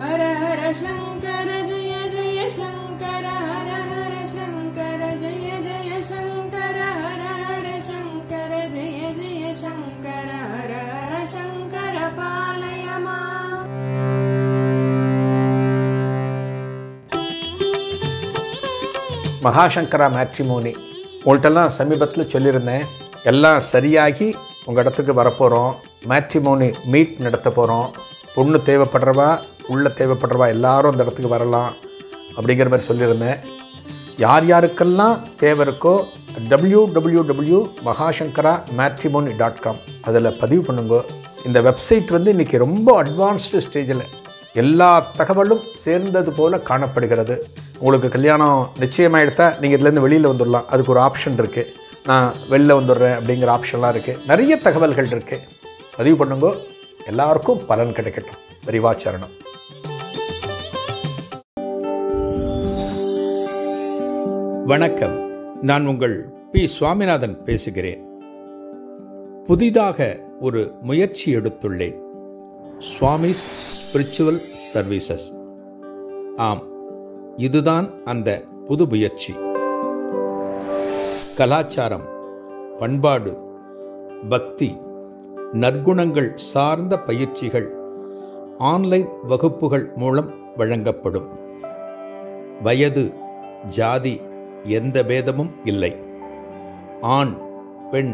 மகாசங்கரா ஹர சங்கர ஜெய மேட்ரிமோனி உங்கள்கிட்டலாம் சமீபத்தில் சொல்லியிருந்தேன் எல்லாம் சரியாகி உங்கள் இடத்துக்கு வரப்போகிறோம் மேட்ரிமோனி மீட் நடத்த போகிறோம் பொண்ணு தேவைப்படுறவா உள்ள தேவைப்படுறவா எல்லாரும் அந்த இடத்துக்கு வரலாம் அப்படிங்கிற மாதிரி சொல்லியிருந்தேன் யார் யாருக்கெல்லாம் தேவை இருக்கோ W W W Mahasankara matrimony dot com அதில் பதிவு பண்ணுங்க இந்த வெப்சைட் வந்து இன்றைக்கி ரொம்ப அட்வான்ஸ்டு ஸ்டேஜில் எல்லா தகவலும் சேர்ந்தது போல் காணப்படுகிறது உங்களுக்கு கல்யாணம் நிச்சயமாக எடுத்தால் நீங்கள் இதுலேருந்து வெளியில் வந்துடலாம் அதுக்கு ஒரு ஆப்ஷன் இருக்குது நான் வெளில வந்துடுறேன் அப்படிங்கிற ஆப்ஷன்லாம் இருக்குது நிறைய தகவல்கள் இருக்குது பதிவு பண்ணுங்க எல்லாருக்கும் பலன் கிடைக்கட்டும் ரிவாச்சரணம் வணக்கம் நான் உங்கள் பி சுவாமிநாதன் பேசுகிறேன் புதிதாக ஒரு முயற்சி எடுத்துள்ளேன் சுவாமிஸ் ஸ்பிரிச்சுவல் சர்வீசஸ் ஆம் இதுதான் அந்த புது முயற்சி கலாச்சாரம் பண்பாடு பக்தி நற்குணங்கள் சார்ந்த பயிற்சிகள் ஆன்லைன் வகுப்புகள் மூலம் வழங்கப்படும் வயது ஜாதி எந்த பேதமும் இல்லை ஆண் பெண்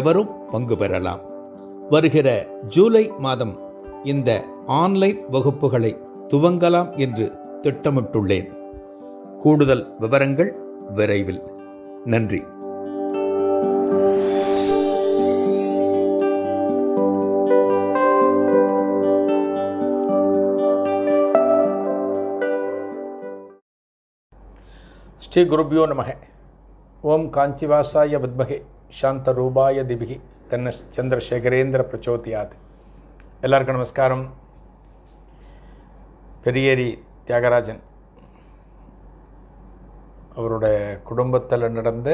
எவரும் பங்கு பெறலாம் வருகிற ஜூலை மாதம் இந்த ஆன்லைன் வகுப்புகளை துவங்கலாம் என்று திட்டமிட்டுள்ளேன் கூடுதல் விவரங்கள் விரைவில் நன்றி ஸ்ரீ குருபியோ நமக ஓம் காஞ்சிவாசாய வத்மகே சாந்த ரூபாய திபிகி தென்ன சந்திரசேகரேந்திர பிரச்சோதியாது எல்லாருக்கும் நமஸ்காரம் பெரியேரி தியாகராஜன் அவரோட குடும்பத்தில் நடந்த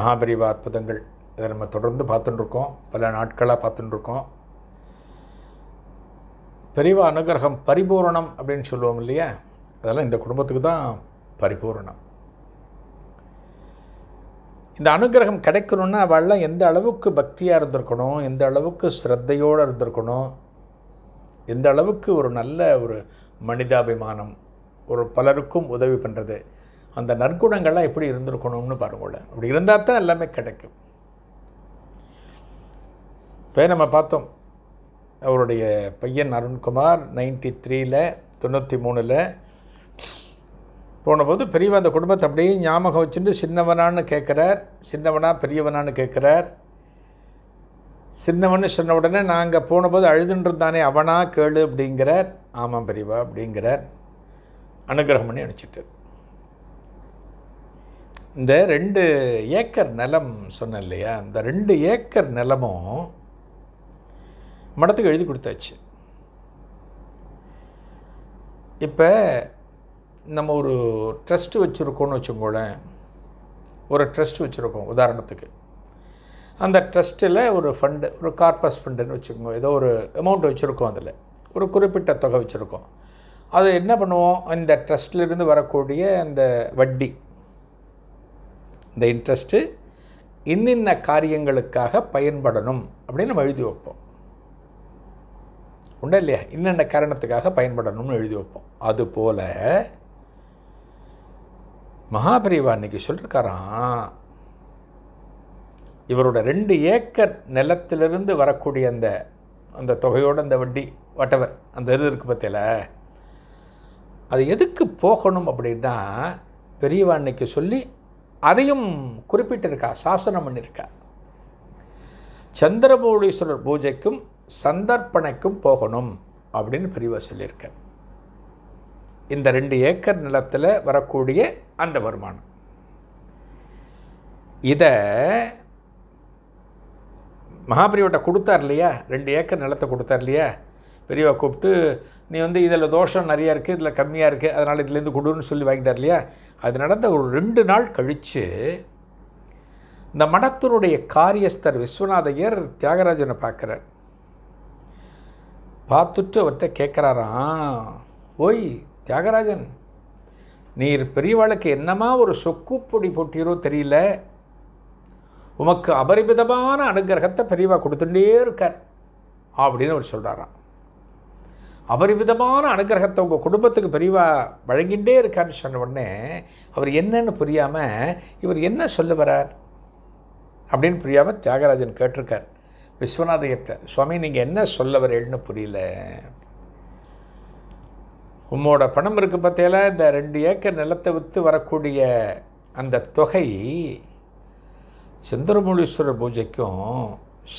மகாபரிவா அற்புதங்கள் இதை நம்ம தொடர்ந்து பார்த்துட்டுருக்கோம் பல நாட்களாக பார்த்துட்டுருக்கோம் பெரிவா அனுகிரகம் பரிபூரணம் அப்படின்னு சொல்லுவோம் இல்லையா அதெல்லாம் இந்த குடும்பத்துக்கு தான் பரிபூர்ணம் இந்த அனுகிரகம் கிடைக்கணும்னா அவள்லாம் எந்த அளவுக்கு பக்தியாக இருந்திருக்கணும் எந்த அளவுக்கு ஸ்ரத்தையோடு இருந்திருக்கணும் எந்த அளவுக்கு ஒரு நல்ல ஒரு மனிதாபிமானம் ஒரு பலருக்கும் உதவி பண்ணுறது அந்த நற்குணங்கள்லாம் எப்படி இருந்திருக்கணும்னு பாருங்கள் அப்படி இருந்தால் தான் எல்லாமே கிடைக்கும் இப்போ நம்ம பார்த்தோம் அவருடைய பையன் அருண்குமார் நைன்டி த்ரீயில் தொண்ணூற்றி மூணில் போனபோது பெரியவன் அந்த குடும்பத்தை அப்படியே ஞாபகம் வச்சுட்டு சின்னவனான்னு கேட்குறார் சின்னவனா பெரியவனான்னு கேட்குறார் சின்னவன்னு சொன்ன உடனே நாங்கள் போனபோது அழுதுன்றிருந்தானே அவனா கேளு அப்படிங்கிறார் ஆமாம் பெரியவா அப்படிங்கிறார் அனுகிரகம் பண்ணி அனுப்பிச்சிட்டு இந்த ரெண்டு ஏக்கர் நிலம் சொன்ன இல்லையா இந்த ரெண்டு ஏக்கர் நிலமும் மடத்துக்கு எழுதி கொடுத்தாச்சு இப்போ நம்ம ஒரு ட்ரஸ்ட்டு வச்சுருக்கோன்னு வச்சுக்கோங்களேன் ஒரு ட்ரஸ்ட் வச்சுருக்கோம் உதாரணத்துக்கு அந்த ட்ரஸ்ட்டில் ஒரு ஃபண்டு ஒரு கார்பஸ் ஃபண்டுன்னு வச்சுக்கோங்க ஏதோ ஒரு அமௌண்ட் வச்சுருக்கோம் அதில் ஒரு குறிப்பிட்ட தொகை வச்சுருக்கோம் அது என்ன பண்ணுவோம் இந்த ட்ரஸ்ட்லேருந்து வரக்கூடிய அந்த வட்டி இந்த இன்ட்ரெஸ்ட்டு இன்னின்ன காரியங்களுக்காக பயன்படணும் அப்படின்னு நம்ம எழுதி வைப்போம் உண்டா இல்லையா இன்னென்ன காரணத்துக்காக பயன்படணும்னு எழுதி வைப்போம் அதுபோல் மகாபிரிவா இன்னைக்கு சொல்லிருக்காராம் இவரோட ரெண்டு ஏக்கர் நிலத்திலிருந்து வரக்கூடிய அந்த அந்த தொகையோட அந்த வட்டி வட்டவர் அந்த இது இருக்கு பற்றியில் அது எதுக்கு போகணும் அப்படின்னா பெரியவா அன்னைக்கு சொல்லி அதையும் குறிப்பிட்டிருக்கா சாசனம் பண்ணியிருக்கா சந்திரபௌடீஸ்வரர் பூஜைக்கும் சந்தர்ப்பணைக்கும் போகணும் அப்படின்னு பெரியவா சொல்லியிருக்கேன் இந்த ரெண்டு ஏக்கர் நிலத்தில் வரக்கூடிய அந்த வருமானம் இதை மகாபிரிவட்ட கொடுத்தார் இல்லையா ரெண்டு ஏக்கர் நிலத்தை கொடுத்தார் இல்லையா பெரியவா கூப்பிட்டு நீ வந்து இதில் தோஷம் நிறையா இருக்குது இதில் கம்மியாக இருக்குது அதனால் இதுலேருந்து கொடுன்னு சொல்லி வாங்கிட்டார் இல்லையா அது நடந்த ஒரு ரெண்டு நாள் கழித்து இந்த மடத்தினுடைய காரியஸ்தர் விஸ்வநாதையர் தியாகராஜனை பார்க்குறார் பார்த்துட்டு அவர்கிட்ட கேட்குறாராம் ஓய் தியாகராஜன் நீர் பெரியவாளுக்கு என்னமா ஒரு சொக்குப்பொடி போட்டீரோ தெரியல உமக்கு அபரிமிதமான அனுகிரகத்தை பெரியவா கொடுத்துட்டே இருக்கார் அப்படின்னு அவர் சொல்கிறாராம் அபரிமிதமான அனுகிரகத்தை உங்கள் குடும்பத்துக்கு பெரியவா வழங்கிட்டே இருக்கார்னு சொன்ன உடனே அவர் என்னன்னு புரியாமல் இவர் என்ன சொல்ல வரார் அப்படின்னு புரியாமல் தியாகராஜன் கேட்டிருக்கார் விஸ்வநாதையர்கிட்ட சுவாமி நீங்கள் என்ன சொல்ல வரேன்னு புரியல உம்மோட பணம் இருக்குது பார்த்தியால இந்த ரெண்டு ஏக்கர் நிலத்தை விற்று வரக்கூடிய அந்த தொகை சந்திரமூலீஸ்வரர் பூஜைக்கும்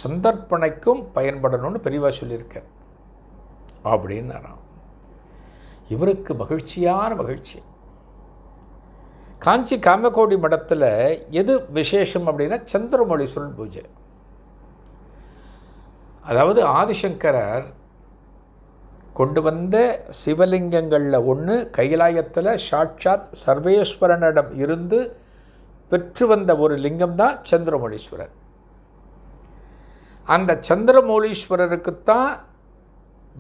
சந்தர்ப்பணைக்கும் பயன்படணும்னு பெரியவா சொல்லியிருக்கார் அப்படின்னாராம் இவருக்கு மகிழ்ச்சியான மகிழ்ச்சி காஞ்சி காமகோடி மடத்தில் எது விசேஷம் அப்படின்னா சந்திரமௌலீஸ்வரன் பூஜை அதாவது ஆதிசங்கரர் கொண்டு வந்த சிவலிங்கங்களில் ஒன்று கைலாயத்தில் சாட்சாத் சர்வேஸ்வரனிடம் இருந்து பெற்று வந்த ஒரு லிங்கம் தான் சந்திரமௌலீஸ்வரர் அந்த சந்திரமௌலீஸ்வரருக்குத்தான்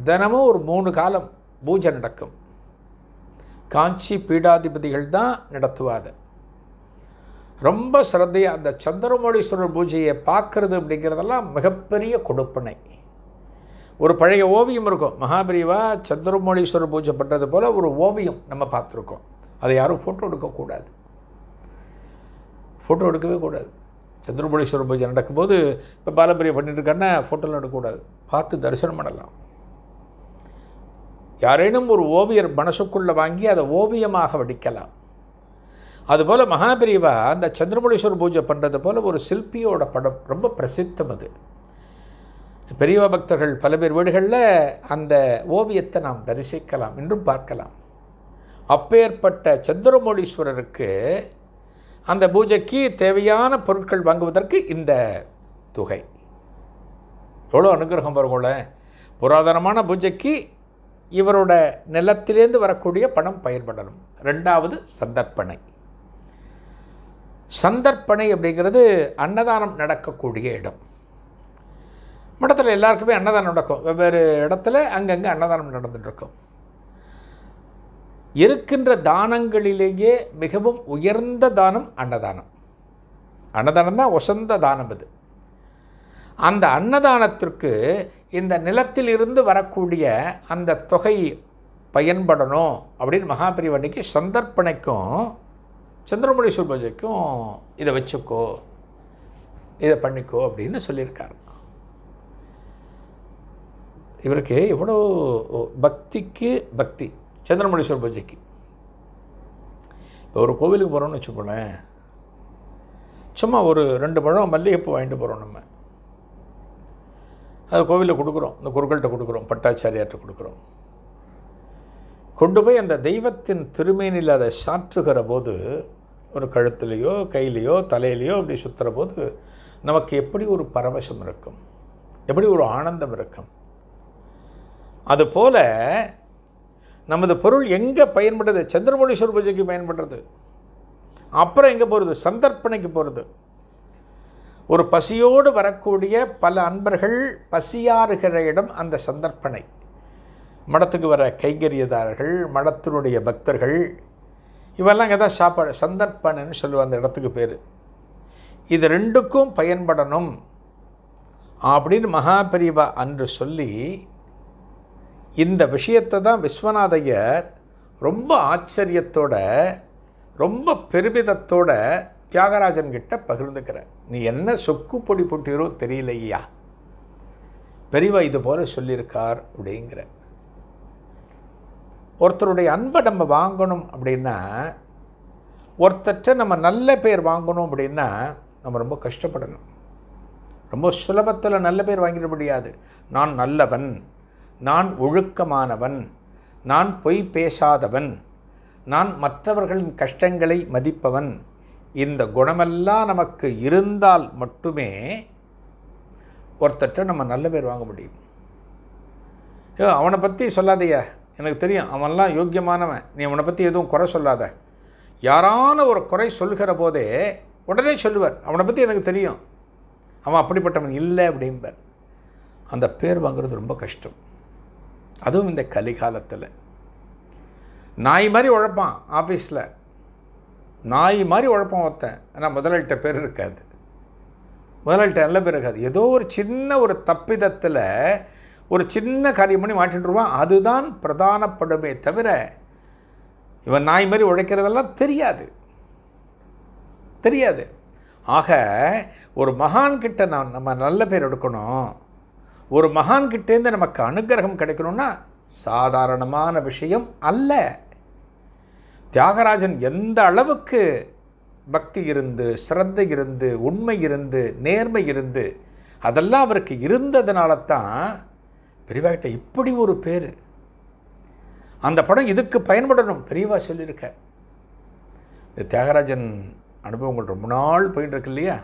தினமும் ஒரு மூணு காலம் பூஜை நடக்கும் காஞ்சி பீடாதிபதிகள் தான் நடத்துவாத ரொம்ப சிரத்தையாக அந்த சந்திரமௌலீஸ்வரர் பூஜையை பார்க்குறது அப்படிங்கிறதெல்லாம் மிகப்பெரிய கொடுப்பனை ஒரு பழைய ஓவியம் இருக்கும் மகாபிரிவா சந்திரமோழீஸ்வரர் பூஜை பண்ணுறது போல் ஒரு ஓவியம் நம்ம பார்த்துருக்கோம் அதை யாரும் ஃபோட்டோ எடுக்கக்கூடாது ஃபோட்டோ எடுக்கவே கூடாது சந்திரமோழீஸ்வரர் பூஜை நடக்கும்போது இப்போ பாலபிரியை பண்ணிட்டு இருக்காங்கன்னா ஃபோட்டோலாம் எடுக்கக்கூடாது பார்த்து தரிசனம் பண்ணலாம் யாரேனும் ஒரு ஓவியர் மனசுக்குள்ளே வாங்கி அதை ஓவியமாக வடிக்கலாம் அதுபோல் மகாபிரிவா அந்த சந்திரமௌழீஸ்வரர் பூஜை பண்ணுறது போல் ஒரு சிற்பியோட படம் ரொம்ப பிரசித்தம் அது பெரியவ பக்தர்கள் பல பேர் வீடுகளில் அந்த ஓவியத்தை நாம் தரிசிக்கலாம் என்றும் பார்க்கலாம் அப்பேற்பட்ட சந்திரமௌலீஸ்வரருக்கு அந்த பூஜைக்கு தேவையான பொருட்கள் வாங்குவதற்கு இந்த தொகை எவ்வளோ அனுகிரகம் வருகோல புராதனமான பூஜைக்கு இவரோட நிலத்திலேருந்து வரக்கூடிய பணம் பயன்படணும் ரெண்டாவது சந்தர்ப்பணை சந்தர்ப்பணை அப்படிங்கிறது அன்னதானம் நடக்கக்கூடிய இடம் மடத்தில் எல்லாருக்குமே அன்னதானம் நடக்கும் வெவ்வேறு இடத்துல அங்கங்கே அன்னதானம் நடந்துகிட்ருக்கும் இருக்கின்ற தானங்களிலேயே மிகவும் உயர்ந்த தானம் அன்னதானம் அன்னதானம் தான் உசந்த தானம் அது அந்த அன்னதானத்திற்கு இந்த நிலத்தில் இருந்து வரக்கூடிய அந்த தொகை பயன்படணும் அப்படின்னு மகாபிரிவண்டிக்கு சந்தர்ப்பணைக்கும் சந்திரமொழி சுபஜைக்கும் இதை வச்சுக்கோ இதை பண்ணிக்கோ அப்படின்னு சொல்லியிருக்காரு இவருக்கு எவ்வளோ பக்திக்கு பக்தி சந்திரமணீஸ்வர பூஜைக்கு இப்போ ஒரு கோவிலுக்கு போகிறோம்னு வச்சுக்கோங்களேன் சும்மா ஒரு ரெண்டு பழம் மல்லிகைப்பூ வாங்கிட்டு போகிறோம் நம்ம அது கோவிலில் கொடுக்குறோம் இந்த குருக்கள்கிட்ட கொடுக்குறோம் பட்டாச்சாரியார்கிட்ட கொடுக்குறோம் கொண்டு போய் அந்த தெய்வத்தின் திருமேனில் அதை சாற்றுகிற போது ஒரு கழுத்துலேயோ கையிலையோ தலையிலையோ அப்படி சுற்றுற போது நமக்கு எப்படி ஒரு பரவசம் இருக்கும் எப்படி ஒரு ஆனந்தம் இருக்கும் அதுபோல் நமது பொருள் எங்கே பயன்படுது சந்திரமொழீஸ்வர பூஜைக்கு பயன்படுறது அப்புறம் எங்கே போகிறது சந்தர்ப்பணைக்கு போகிறது ஒரு பசியோடு வரக்கூடிய பல அன்பர்கள் பசியாறுகிற இடம் அந்த சந்தர்ப்பணை மடத்துக்கு வர கைங்கரியதாரர்கள் மடத்தினுடைய பக்தர்கள் இவெல்லாம் எதாவது தான் சாப்பாடு சந்தர்ப்பணைன்னு சொல்லுவோம் அந்த இடத்துக்கு பேர் இது ரெண்டுக்கும் பயன்படணும் அப்படின்னு மகாபெரிவா அன்று சொல்லி இந்த விஷயத்தை தான் விஸ்வநாதையர் ரொம்ப ஆச்சரியத்தோட ரொம்ப பெருமிதத்தோட தியாகராஜன் கிட்ட பகிர்ந்துக்கிற நீ என்ன சொக்கு பொடி போட்டீரோ தெரியலையா பெரியவா இது போல சொல்லியிருக்கார் அப்படிங்கிற ஒருத்தருடைய அன்பை நம்ம வாங்கணும் அப்படின்னா ஒருத்தட்ட நம்ம நல்ல பேர் வாங்கணும் அப்படின்னா நம்ம ரொம்ப கஷ்டப்படணும் ரொம்ப சுலபத்தில் நல்ல பேர் வாங்கிட முடியாது நான் நல்லவன் நான் ஒழுக்கமானவன் நான் பொய் பேசாதவன் நான் மற்றவர்களின் கஷ்டங்களை மதிப்பவன் இந்த குணமெல்லாம் நமக்கு இருந்தால் மட்டுமே ஒருத்தட்ட நம்ம நல்ல பேர் வாங்க முடியும் ஐயோ அவனை பற்றி சொல்லாதையா எனக்கு தெரியும் அவன்லாம் யோக்கியமானவன் நீ அவனை பற்றி எதுவும் குறை சொல்லாத யாரான ஒரு குறை சொல்கிற போதே உடனே சொல்லுவார் அவனை பற்றி எனக்கு தெரியும் அவன் அப்படிப்பட்டவன் இல்லை அப்படிம்பர் அந்த பேர் வாங்குறது ரொம்ப கஷ்டம் அதுவும் இந்த கலிகாலத்தில் நாய் மாதிரி உழைப்பான் ஆஃபீஸில் நாய் மாதிரி உழைப்பான் ஒருத்தன் ஆனால் முதலாளிட்ட பேர் இருக்காது முதலாளிட்ட நல்ல பேர் இருக்காது ஏதோ ஒரு சின்ன ஒரு தப்பிதத்தில் ஒரு சின்ன காரியம் பண்ணி மாட்டின்ருவான் அதுதான் பிரதானப்படுமே தவிர இவன் நாய் மாதிரி உழைக்கிறதெல்லாம் தெரியாது தெரியாது ஆக ஒரு மகான்கிட்ட நான் நம்ம நல்ல பேர் எடுக்கணும் ஒரு மகான்கிட்டேருந்து நமக்கு அனுகிரகம் கிடைக்கணும்னா சாதாரணமான விஷயம் அல்ல தியாகராஜன் எந்த அளவுக்கு பக்தி இருந்து ஸ்ரத்தை இருந்து உண்மை இருந்து நேர்மை இருந்து அதெல்லாம் அவருக்கு இருந்ததுனால தான் பெரியவாகிட்ட இப்படி ஒரு பேர் அந்த படம் இதுக்கு பயன்படணும் பெரியவா சொல்லியிருக்க தியாகராஜன் அனுபவங்கள் ரொம்ப நாள் போயின்னு இருக்கு இல்லையா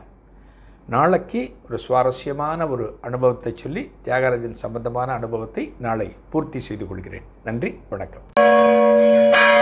நாளைக்கு ஒரு சுவாரஸ்யமான ஒரு அனுபவத்தை சொல்லி தியாகராஜன் சம்பந்தமான அனுபவத்தை நாளை பூர்த்தி செய்து கொள்கிறேன் நன்றி வணக்கம்